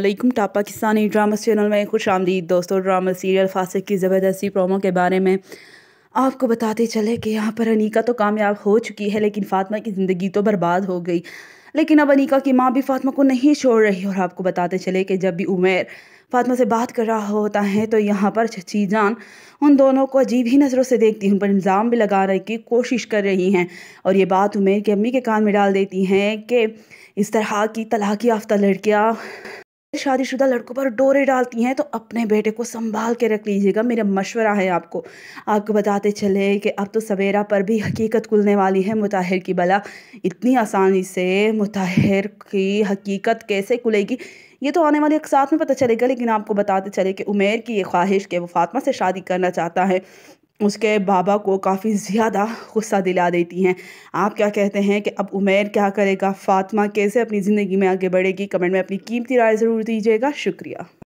वालेकुम top Pakistani drama channel में खुश आमदीद दोस्तों ड्रामा सीरियल फासिक की ज़बरदस्ती प्रोमो के बारे में आपको बताते चले कि यहाँ पर अनीका तो कामयाब हो चुकी है लेकिन फातिमा की ज़िंदगी तो बर्बाद हो गई लेकिन अब अनीका की माँ भी फातिमा को नहीं छोड़ रही और आपको बताते चले कि जब भी उमेर फातिमा से बात कर रहा होता है तो यहाँ पर चची जान उन दोनों को अजीब ही नज़रों से देखती है उन पर इल्ज़ाम भी लगाने की कोशिश कर रही हैं और ये बात उमेर की अम्मी के कान में डाल देती हैं कि इस तरह की तलाक़ याफ्ता लड़कियाँ शादीशुदा लड़कों पर डोरे डालती हैं तो अपने बेटे को संभाल के रख लीजिएगा मेरा मशवरा है आपको आपको बताते चले कि अब तो सवेरा पर भी हकीकत खुलने वाली है मुताहिर की बला इतनी आसानी से मुताहिर की हकीकत कैसे खुलेगी ये तो आने वाले एक साथ में पता चलेगा लेकिन आपको बताते चले कि उमेर की ये ख्वाहिश के वो फातमा से शादी करना चाहता है उसके बाबा को काफ़ी ज़्यादा गुस्सा दिला देती हैं आप क्या कहते हैं कि अब उमेर क्या करेगा फ़ातिमा कैसे अपनी ज़िंदगी में आगे बढ़ेगी कमेंट में अपनी कीमती राय ज़रूर दीजिएगा शुक्रिया